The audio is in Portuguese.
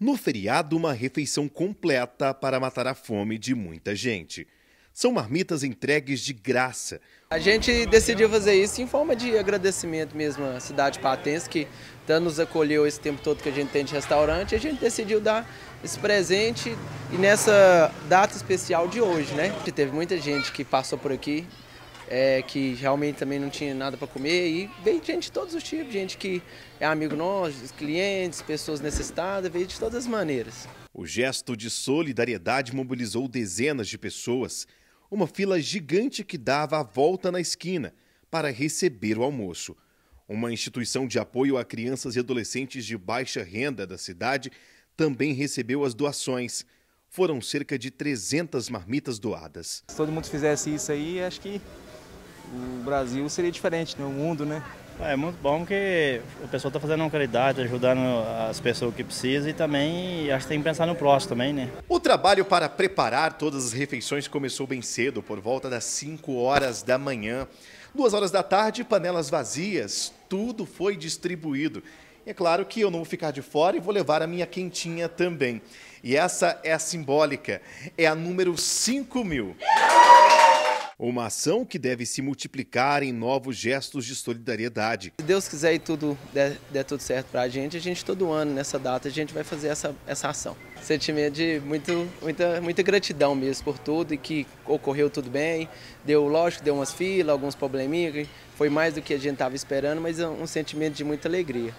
No feriado, uma refeição completa para matar a fome de muita gente. São marmitas entregues de graça. A gente decidiu fazer isso em forma de agradecimento mesmo à cidade patense, que nos acolheu esse tempo todo que a gente tem de restaurante. A gente decidiu dar esse presente e nessa data especial de hoje, né? Teve muita gente que passou por aqui, é, que realmente também não tinha nada para comer. E veio gente de todos os tipos, gente que é amigo nosso, clientes, pessoas necessitadas, veio de todas as maneiras. O gesto de solidariedade mobilizou dezenas de pessoas. Uma fila gigante que dava a volta na esquina para receber o almoço. Uma instituição de apoio a crianças e adolescentes de baixa renda da cidade também recebeu as doações. Foram cerca de 300 marmitas doadas. Se todo mundo fizesse isso aí, acho que o Brasil seria diferente, né? o mundo, né? É, é muito bom que o pessoal está fazendo uma caridade, ajudando as pessoas que precisam e também acho que tem que pensar no próximo também, né? O trabalho para preparar todas as refeições começou bem cedo, por volta das 5 horas da manhã. Duas horas da tarde, panelas vazias, tudo foi distribuído. E é claro que eu não vou ficar de fora e vou levar a minha quentinha também. E essa é a simbólica, é a número 5 mil. Uma ação que deve se multiplicar em novos gestos de solidariedade. Se Deus quiser e tudo der, der tudo certo para a gente, a gente todo ano, nessa data, a gente vai fazer essa, essa ação. Sentimento de muito, muita, muita gratidão mesmo por tudo e que ocorreu tudo bem. Deu, lógico, deu umas filas, alguns probleminhas, foi mais do que a gente estava esperando, mas é um sentimento de muita alegria.